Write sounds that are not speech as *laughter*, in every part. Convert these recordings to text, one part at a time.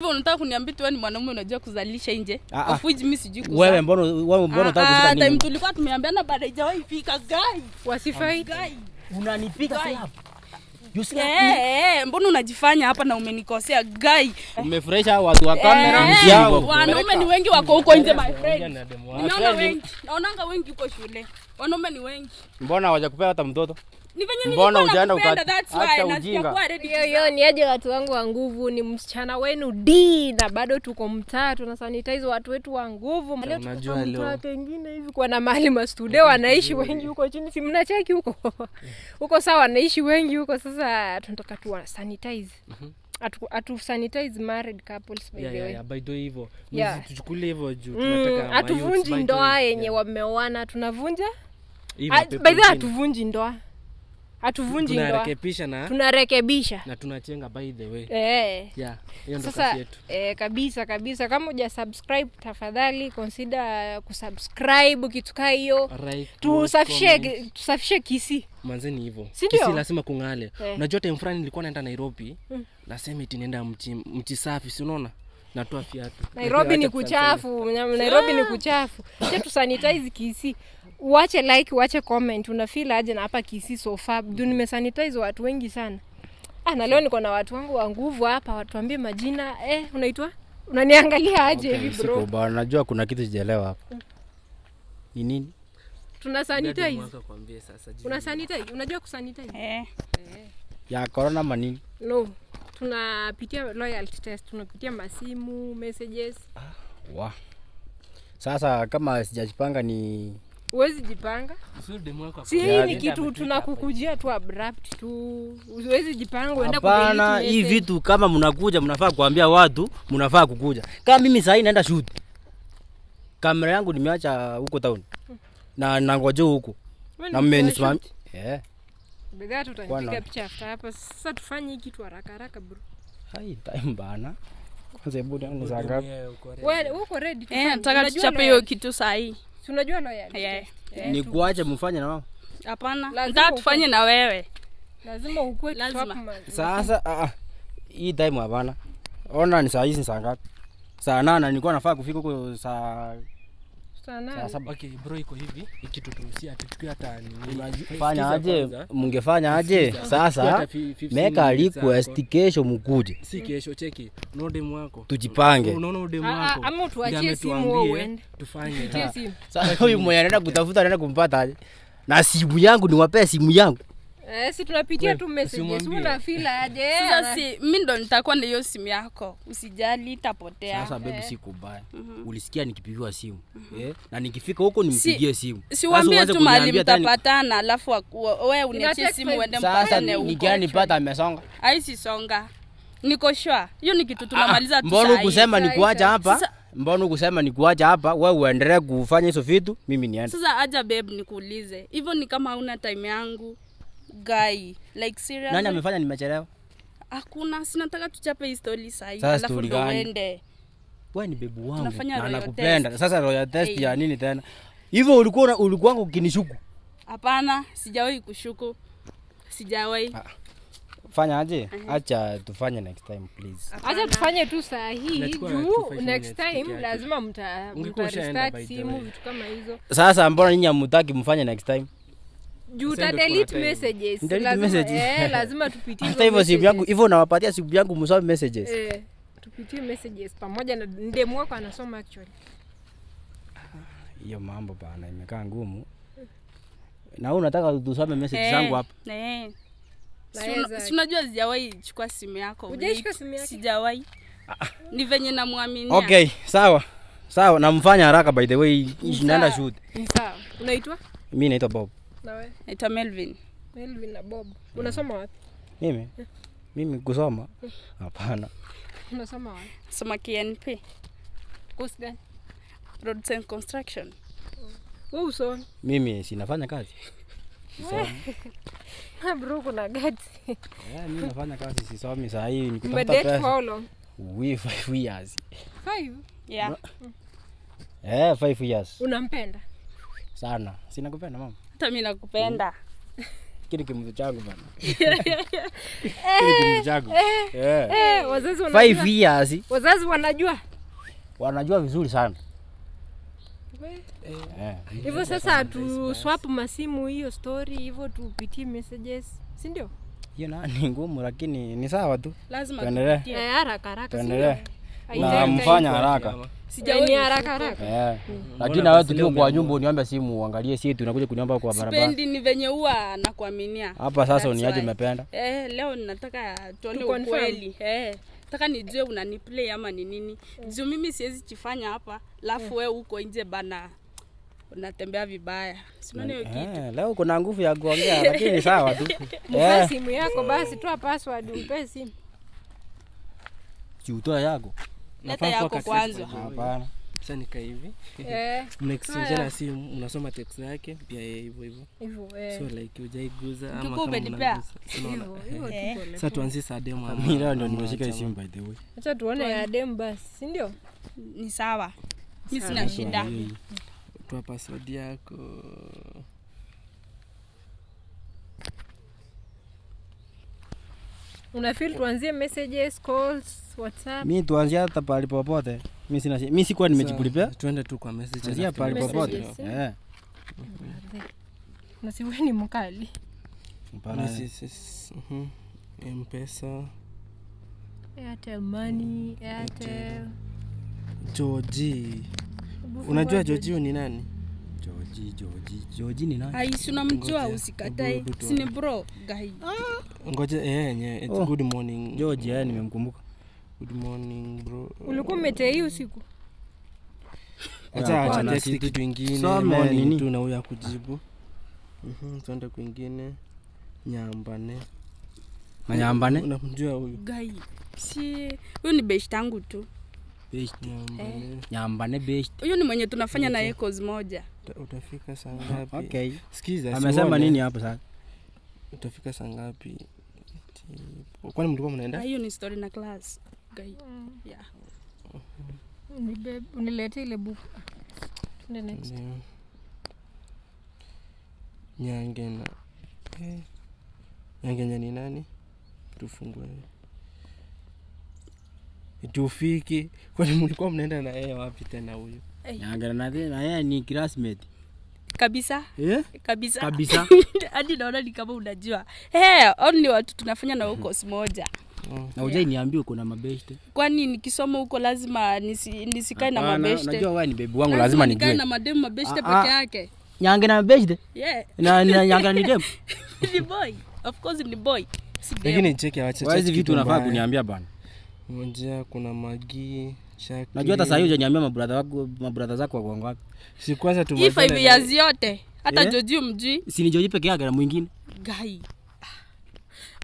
Hivyo unataka kuniambia tu ni mwanaume unajua kuzalisha nje? Of which ah, ah. mimi sijui kuzaa. Wewe mbona wewe mbona ah, unataka kushika nini? Ah, Time tulikuwa tumeambiana baada haijawahi fika guy. Wasifai. Unanipika si hapo. You see eh, eh, eh, mbona unajifanya hapa na umenikosea guy? Umefurahisha watu wa kamera hey, eh, yao. Wanaume ni wengi wako huko nje my friend. Naona wengi. Naonanga wengi kwa shule. Wanaume ni wengi. Mbona hawajakupea hata mtoto? ni venye mbona ujana ukaacha ujinga hiyo hiyo ni aje watu wangu wa nguvu ni msichana wenu d na bado tuko mtaa tunasanitize watu wetu wa nguvu unajua mtaa pengine hivi kwa na mali mastude wanaishi wengi huko chini si mnacheki huko *laughs* huko sawa wanaishi wengi huko sasa tunataka tu sanitize mhm. atu, atu sanitize married couples by yeah, the way. Yeah, by the way hivyo. Yeah. Tuchukule hivyo juu mm, tunataka hatuvunji ndoa yenye yeah. wameoana tunavunja. Ah, by the way hatuvunji ndoa hatuvunji tunarekebisha na tunarekebisha na tunachenga by the way eh. yeah, hiyo ndo kazi yetu eh, kabisa kabisa kama uja subscribe tafadhali consider eh, kusubscribe kitu kaa hiyo right, tusafishe tusafishe kisi manze ni hivyo kisi lazima kung'ale eh. unajua time fulani nilikuwa naenda nairobi mm. nasema iti naenda mti, mti safi si unaona natoa fiatu nairobi ni kuchafu nairobi ni ah. kuchafu cha tusanitize kisi wache like wache comment unafeel aje na hapa kisi sofa du nimesanitize watu wengi sana ah, na leo niko na watu wangu wa nguvu hapa watuambie majina eh, unaitwa unaniangalia aje hivi okay, bro bwana najua kuna kitu sijaelewa hapa ni nini tuna sanitize una sanitize unajua kusanitize eh. eh. ya corona manini no tunapitia loyalty test tunapitia masimu messages ah, wow. sasa kama sijajipanga ni uwezi jipanga. Si hii ni kitu yaani tunakukujia tu abrupt tu. uwezi jipanga uende kwa Hapana, hii vitu kama mnakuja mnafaa kuambia watu, mnafaa kukuja. Kama mimi sasa naenda shoot. Kamera yangu nimeacha huko town. Na nangoja huko. Na mmenisimamia. Eh. tutapiga picha hapa. Sasa tufanye haraka haraka bro. Hai time bana. Kwanza hebu Wewe uko ready? Eh, nataka tuchape hiyo kitu sahihi. Tunajua no yeah. yeah. yeah. Ni kuache mfanye na wao? Hapana. Lazima tufanye na wewe. Lazima ukue lazima. Sasa ah, ah, hii time hapana. Ona ni saa hizi saa ngapi? Saa nane nilikuwa nafaa kufika huko saa Okay, bro iko hivi tuchukue aje, mngefanya aje sasa? Meka ah, request kesho mukuje, si kesho. Cheki no wako, tujipange. Unaona ah, ah, wako ama simu uende tufanye. Sasa huyu anaenda kutafuta anaenda kumpata Na simu yangu niwapea simu yangu Eh, si tunapitia tu messages, unafila aje? Sasa si mimi ndo nitakuwa na hiyo simu yako, usijali, itapotea. Sasa baby, eh. si kubaya. Mm-hmm. Ulisikia nikipigiwa simu mm-hmm. eh? na nikifika huko nimpigie si, simu. Siwaambie tu mali mtapatana, alafu wewe uniachie simu uende mpatane Sasa ni gani pata amesonga? Ai, si songa, niko shwa. Hiyo ni kitu tunamaliza ah, tu. Mbona ukusema nikuacha hapa? mbona ukusema nikuacha hapa, wewe uendelee kufanya hizo vitu, mimi niende. Sasa aja babe, nikuulize hivyo, ni kama hauna time yangu guy like seriously. Nani amefanya nimechelewa? Hakuna, sinataka tuchape hii story sahi, alafu ndo uende. Wewe ni bebu wangu na nakupenda. Sasa royal test ya nini tena? Hivyo ulikuwa ulikuwa ukinishuku? Hapana, sijawahi kushuku. Sijawahi. Ah. Fanya aje? Uh-huh. Acha tufanye next time please. Acha tufanye tu saa hii juu next time lazima mta mta simu vitu kama hizo. Sasa mbona ninyi mtaki mfanye next time? Eh, *laughs* hivo nawapatia siku yangu hivyo eh, ah, hiyo mambo bana imekaa ngumu na u nataka tusome message hey, eh. zangu hapa hey. si chukua simu yako sijawai ah, ah. ni venye namwaminia okay sawa sawa namfanya haraka by the way naenda shuti mi naitwa bob Naitwa Melvin. Melvin na Bob. Unasoma wapi? Mimi? Yeah. Mimi kusoma? Eh. Hapana. Unasoma wapi? Soma KNP. Course gani? road and Construction. Oh. Wewe oh. usomi? Mimi sinafanya kazi. *laughs* Ah, bro, kuna gati. Yeah, mimi nafanya kazi sisomi saa hii nikitafuta pesa. for how long? five years. Five? Yeah. No. Mm. Eh, yeah, five years. Unampenda? Sana. Sina kupenda mama hata mi nakupenda kile kimvu changu bana *laughs* kimvu changu eh, eh, eh, wazazi wanajua five years wazazi wanajua wanajua vizuri sana hivyo yeah. sasa tu swap masimu hiyo story hivyo tupitie messages si ndio hiyo *laughs* ni ngumu lakini ni sawa tu lazima tuendelee haraka haraka tuendelee na haraka sijani haraka haraka yeah. Hmm. Lakini na wewe tukiwa kwa nyumba uniombe simu uangalie, si tunakuja kuniomba kwa barabara. spendi ni venye huwa nakuaminia hapa. Sasa uniaje, umependa eh? Leo ninataka tuone ukweli eh nataka nijue unaniplay ama ni nini juu mimi siwezi chifanya hapa lafu wewe huko nje bana unatembea vibaya sinaona hiyo eh, kitu eh, leo kuna nguvu ya kuongea lakini sawa tu mpa *laughs* eh. simu yako basi toa password umpe simu si yako leta yako kwanza. Hapana. Sasa nika hivi. Eh. Mnaexchangeana *laughs* simu, unasoma text yake pia yeye hivyo hivyo. Hivyo eh. So like hujaiguza ama kama umenipea. Hivyo hivyo eh. Sasa tuanzie saa demo Mimi leo ndo nimeshika simu by the way. Acha tuone ya demo basi, si ndio? Ni sawa. Mimi sina shida. Tuwa password yako. Una tuanzie messages, calls, WhatsApp? Mimi tuanzia hata pale popote. Mimi sina mimi sikuwa nimejiprepare. Tuende tu kwa messages. Tuanzie pale popote. Eh. Na si wewe ni mkali. Hapana. Mhm. m Airtel Money, Airtel. Joji. Unajua Joji ni nani? Joji, Joji. Joji ni nani? Ai, si unamjua usikatai Si bro gai Ah. Ngoja eh, yeah, it's oh. good morning. George, yeah, nimemkumbuka. Good morning bro. Ulikuwa hiyo siku? Acha acha kitu ingine morning tu na huyo akujibu. Mhm, twende kwingine. Nyambane. Manyambane? Unamjua huyu? Gai. Si huyu ni best tangu tu. Best. Nyambane. Eh. best. Huyu ni mwenye tunafanya na echoes moja. Utafika saa Okay. Sikiza. Amesema nini hapo sasa? Utafika sangapi Kwani mlikuwa mnaenda? Hiyo ni story na class. Okay. Mm. Yeah. Unilete ile book. Tunde next. Nyangena. Eh. Nyangenya ni nani? Tufungue. Tufiki, kwani mlikuwa mnaenda na yeye wapi tena huyo? Nyangena na yeye ni classmate kabisa yeah? kabisa kabisa *laughs* hadi naona ni kama unajua hey, only watu tunafanya na huko smoja Oh, mm. na ujai yeah. niambie uko na mabeshte. Kwani nikisoma huko lazima nisi, nisikae na mabeshte? Unajua wewe ni bebi wangu, lazima nijue. Nikae na mademu mabeshte ah, peke ah. yake. Nyange na mabeshte? Yeah. Na, na nyanga ni demu? *laughs* ni boy. Of course ni boy. Si cheki acha cheki Wazi vitu unafaa kuniambia bana. Moja kuna magi Najua hata sahii ujanyambia mabradha wako zako wagongo wake Si kwanza yote hata yeah. Joji mjui. sini Joji peke yake na mwingine. Gai.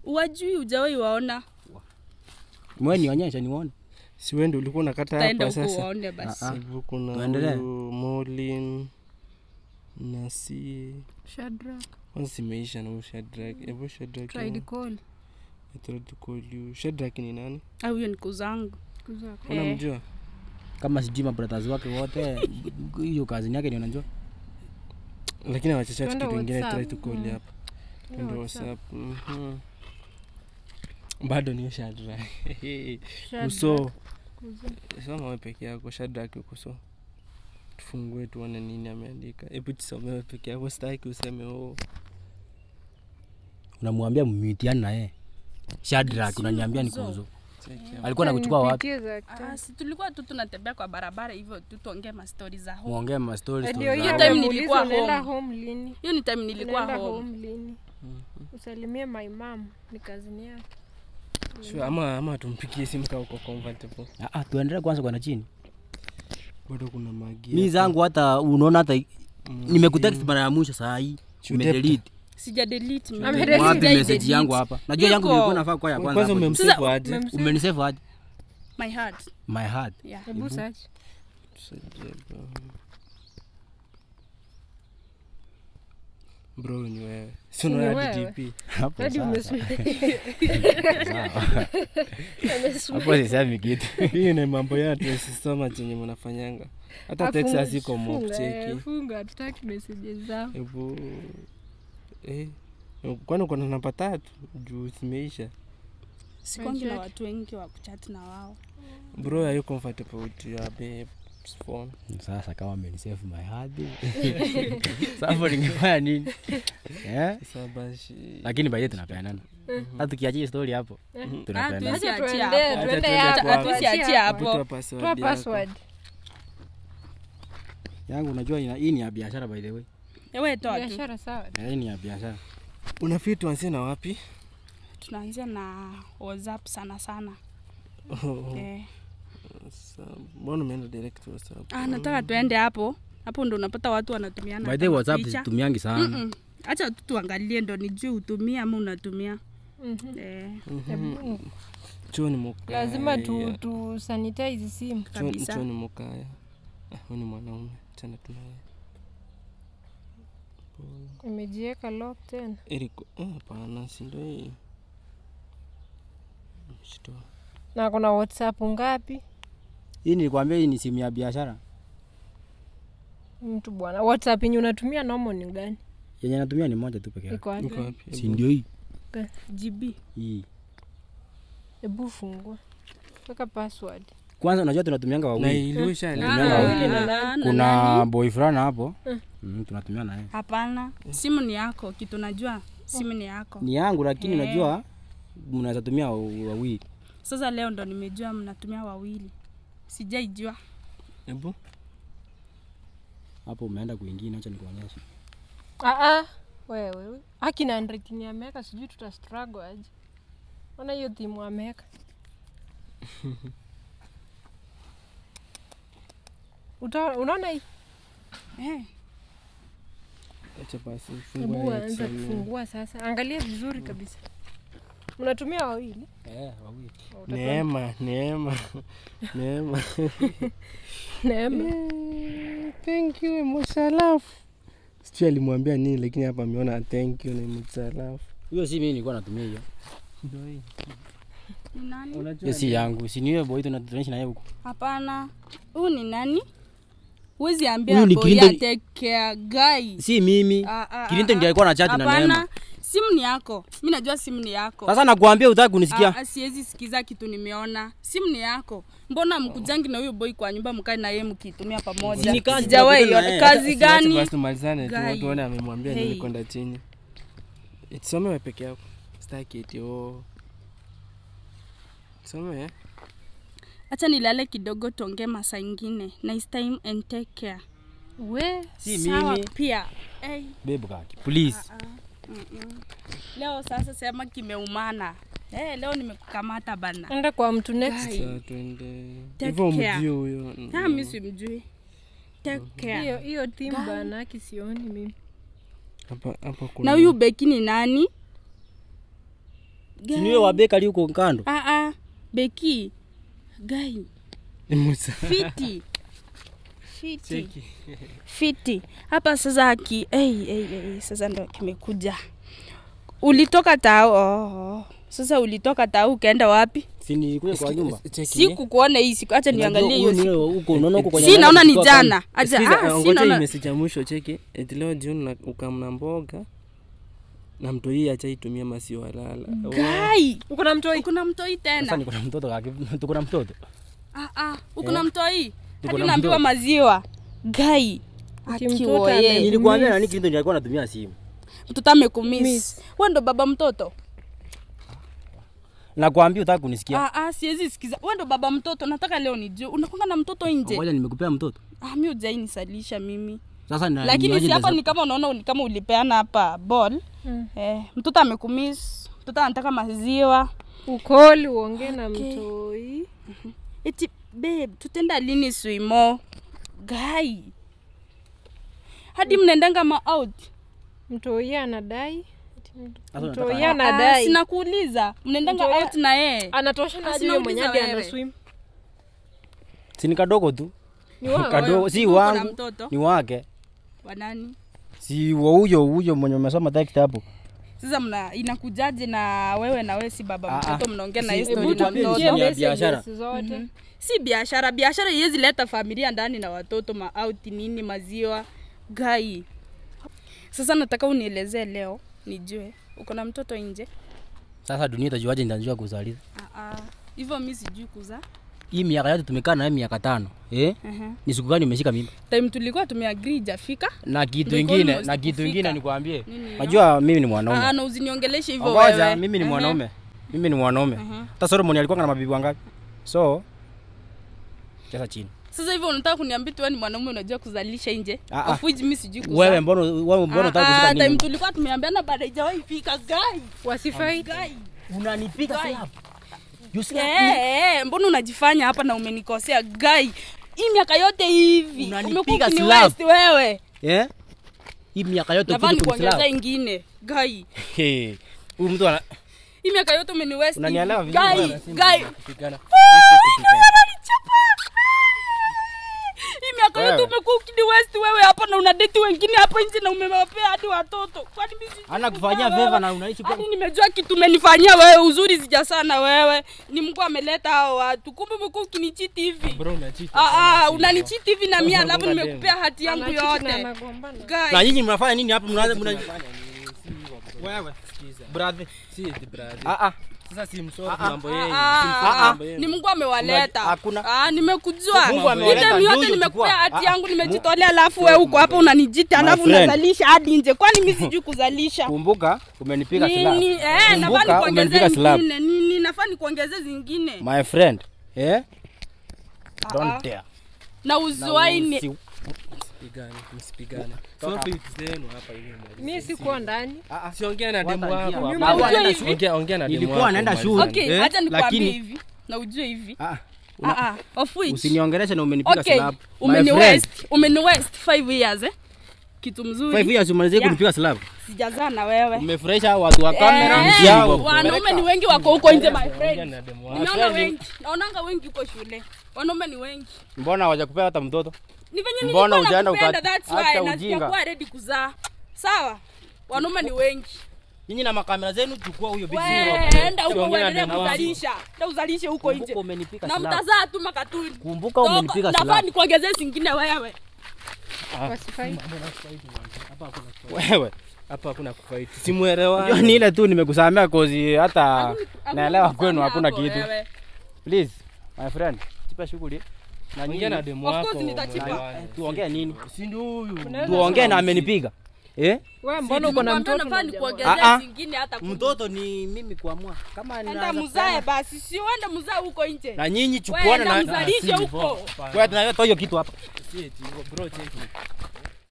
Wajui ujawai waona. Mwe nionyesha nione. Si ulikuwa unakata hapa sasa. waone ah, basi. Ah. Hebu kuna Molin na si Shadrack. Kwanza simeisha na Shadrack. Hebu shadrak Tried ni nani? Ah, huyo ni kuzangu. Unamjua eh. kama sijui mabrothers wake wote, *laughs* hiyo kazi yake ni unajua, lakini awachechati kitu ingine try to call mm. hapa ndio WhatsApp mm-hmm. *laughs* bado ni shadra kuso soma peke yako Shadrack kuso tufungue tuone nini ameandika. Hebu tusomewe peke yako, sitaki useme oh. Unamwambia mmitiani naye Shadrack, unaniambia ni kuzo alikuwa nakuchukua wapi? Ah, si tulikuwa tu tunatembea kwa barabara hivyo tu tuongee mastori stories za home. Muongee hiyo time nilikuwa home. Hiyo ni time nilikuwa home. Mhm. Usalimie my mom, ni kazini yake. Sure, ama ama tumpigie simu kama uko comfortable. Ah, ah tuendelee kwanza kwa na chini. Bado kuna magia. Mimi zangu hata unaona hata mm, nimekutext mara ya mwisho saa hii. Umedelete sija message yangu hapa najua yangu ilikuwa nafaa kwa ya kwanza kwanza umemsave aje umenisave aje my heart my heart hebu search bro ni wewe *laughs* hapo hadi hapo kitu *laughs* hii ni mambo ya chenye mnafanyanga hata Texas iko cheki eh, funga tutaki messages zao hebu Eh. Eh, kwani uko na namba tatu juu zimeisha. watu wengi wa kuchat na wao. Bro, are you comfortable with your babe? Sasa kama amenisave my heart. *laughs* *laughs* Sasa ningefanya nini? Eh? Lakini by tunapeanana. Mhm. Hata tukiachia story hapo. Tunapeanana. Yangu unajua hii ni ya biashara by the way. Ewe toa tu. Biashara sawa. Eh, ni ya biashara. Unafikiri tuanzie na wapi? Tunaanzia na WhatsApp sana sana. Oh. Eh. Mbona umeenda direct WhatsApp? Ah, nataka tuende hapo. Hapo ndo unapata watu wanatumiana. By the way, WhatsApp situmiangi sana. Mm -mm. Acha tu tuangalie ndo nijue utumia ama unatumia. Mm -hmm. Eh. Mm -hmm. Lazima tu, tu sanitize simu kabisa. mukaya. Ah, ni mwanaume. tunaye. Umejieka lock tena? Eh, hapana, eh, si ndio hii. Na kuna WhatsApp ngapi? Hii nilikwambia hii ni simu ya biashara. Mtu bwana, WhatsApp yenye unatumia nomo ni gani? Yenye natumia ni moja tu pekee yake. Iko wapi? Si ndio hii. GB. Hii. Ebu fungua. Weka password kwanza unajua tunatumianga wawili ah, kuna boy fulana hapo eh. mm, tunatumia naye hapana simu ni yako kitu najua simu ni yako ni yangu lakini hey. Eh. unajua mnaweza tumia wawili sasa leo ndo nimejua mnatumia wawili sijaijua hebu hapo umeenda kuingine acha nikuonyeshe ah, ah. wewe akina andretini ameweka sijui tuta aje ona hiyo timu ameweka *laughs* Uta, unaona hii eh. Acha basi fungua, anza kufungua sasa, angalia vizuri mm. kabisa. wawili eh? Wawili. Neema, neema, *laughs* neema, neema. Eh, thank you Sijui alimwambia nini, lakini hapa ameona thank you Hiyo si mimi nilikuwa natumia hiyo. Ndio hii. Ni nani? yangu, si niwe boy naye huko. Hapana. Huu ni nani? Huwezi ambia huyu ni Kirinto. Take care guy. Si mimi. Ah, ah, ah Kirinto ah, ndiye alikuwa na chat na Neema. Simu ni yako. Mimi najua simu ni yako. Sasa nakuambia utaki kunisikia. Ah, ah, siwezi sikiza kitu nimeona. Simu ni yako. Mbona mkujangi na huyo boy kwa nyumba mkae na yeye mkitumia pamoja? Ni kazi jawahi yote. Kazi gani? Basi tumalizane tu tuone amemwambia hey. nini kwenda chini. Isomewe peke yako. Sitaki eti oh. Isomewe. Eh? Acha nilale kidogo, tuongee masaa ingine. Nice time and take care. We, si mimi. pia. Hey. Babe kaki, please. Uh -uh. Leo sasa sema kimeumana. Hey, leo nimekukamata bana. Enda kwa mtu next. Hivyo mjui huyo. Ah, mimi simjui. Take mhm. care. Hiyo hiyo team bana kisioni mimi. Hapa hapa kuna. Na huyu Beki ni nani? Siniwe wa Beki aliyo kando. Ah ah. Beki gayu Musa. fiti fiti fiti hapa sasa aki hey, hey, hey. Sasa ndo kimekuja ulitoka tao oh, oh. Sasa ulitoka tao ukaenda wapi? Si nilikuja kwa nyumba. Siku eh. kuona hii siku. Acha niangalie hiyo Huko unaona huko kwa nyumba. Si naona ni jana. Acha ah, si naona. Message ya mwisho cheki. Eti leo jioni ukamna mboga na mtoi acha itumie masio halala. Gai, uko na mtoi? Uko mtoi tena? Sasa niko na mtoto kake, tuko na mtoto. Ah ah, uko eh. na mtoi? Hadi unaambiwa maziwa. Gai. Akiwa yeye. Nilikwambia nani kitu ndio alikuwa anatumia simu. Mtoto amekumis Wewe ndo baba mtoto? Nakwambia utaka kunisikia? Ah ah, siwezi sikiza. Wewe ndo baba mtoto, nataka leo nijue. Unakwanga na mtoto nje? Ngoja nimekupea mtoto. Ah, mimi hujaini salisha mimi. Sasa lakini si hapa ni kama unaona ni kama ulipeana hapa ball mm. eh, mtoto amekumiss, mtoto anataka maziwa, ukoli, uongee na mtoi mm-hmm. eti babe, tutenda lini swimo gai hadi mm. mnaendanga maout mtoi anadai mtoi anadai, ah, sinakuuliza mnaendanga out na yeye ah, sini kadogo tu kadogo si wangu ni wake wanani si huyo huyo mwenye umesoma ta kitabu sasa mna inakujaje na wewe na wewe si baba ah, ah. mtoto mnaongea na na mtoto biashara zote si biashara biashara iwezi leta familia ndani na watoto maauti nini maziwa gai sasa nataka unielezee leo nijue uko na mtoto nje sasa dunia itajuaje ndanjua kuzaliza ah, hivyo mi sijui kuzaa hii miaka yote tumekaa nayo miaka tano eh? uh-huh. ni siku gani umeshika mimba time tulikuwa tumeagree jafika na kitu ingine na kitu ingine nikuambie najua mimi ni mwanaume ah, ah, na uziniongeleshe hivyo wewe mimi ni mwanaume uh-huh. mimi ni mwanaume uh-huh. Solomon alikuwa na mabibi wangapi so cheza chini sasa hivyo unataka kuniambia tu ni mwanaume unajua kuzalisha nje of which ah, mimi sijui kuzaa wewe mbona wewe mbona unataka kuzaa nini time tulikuwa tumeambiana baada haijawahi fika gai wasifai gai unanipika sasa hapa you see hey, eh, hey, eh, mbona unajifanya hapa na umenikosea guy hii miaka yote hivi umekuwa west wewe yeah? hii miaka yote nikuongeza ingine gai *laughs* huyu mtu ana hii miaka yote umeniwest gai gai wewe tumekuwa ukidiwesti wewe hapa na unadeti wengine hapa nje na umewapea hadi watoto. Kwani mimi ana kufanyia veva na unaishi kwa nini? Yaani nimejua kitu umenifanyia wewe, uzuri zija sana wewe. Ni Mungu ameleta hao watu. Kumbe umekuwa ukinichiti hivi. Bro, unachiti. Ah ah, unanichiti hivi na mimi *laughs* alafu nimekupea hati yangu yote. Na nyinyi mnafanya nini hapa? Mnaanza mnafanya nini? Wewe. Brother. Si brother. Ah ah. Sasa simsori ah, ah. mambo ah, yeye. Ni Mungu amewaleta. Hakuna. Nimekujua. Ile yote nimekupea hati yangu nimejitolea, alafu wewe uko hapa unanijita, alafu unazalisha hadi nje. Kwani mimi sijui *laughs* kuzalisha? Kumbuka umenipiga silaha. Nini? Eh, nafaa nikuongezee zingine. Nini? Nafani nikuongezee zingine. My friend. Eh? Don't dare. Na uzuaini msipigane, msipigane. zenu hapa hivi. Mimi ndani. Ah, ah. Siongea na ongea na shule. Okay, eh? acha hivi. Na ujue hivi. Ah, ah. Ah, of which usiniongeleshe na umenipiga 5 years eh? Kitu mzuri. 5 years umalizie kunipiga Sijazaa na wewe. watu wa kamera yao. Eh, wanaume ni wengi wako huko nje my friend. Naona wengi. Naonanga wengi huko shule. Wanaume ni wengi. Mbona hawajakupea hata mtoto? ni venye mbona ujana ukapenda that's why na ready kuzaa sawa wanaume ni wengi nyinyi na makamera zenu chukua huyo bibi enda huko uendelee kuzalisha na uzalishe huko nje na mtazaa tu makatuni kumbuka umenipiga sana nafaa nikuongezee zingine wewe ah. wewe hapa hakuna kufaiti, simuelewa. Ni ile tu nimekusamea kozi, hata naelewa kwenu hakuna kitu. Please my friend, tipa shughuli na nyinyi na demo wako tuongee nini? Si ndio huyu tuongee na amenipiga Eh? Wewe mbona uko na mtoto? Ah, ah. zingine hata mtoto ni mimi kuamua. Kama mzae basi, si mzae huko nje. Na nyinyi chukuana na huko. Wewe hiyo kitu hapa. Bro, cheki.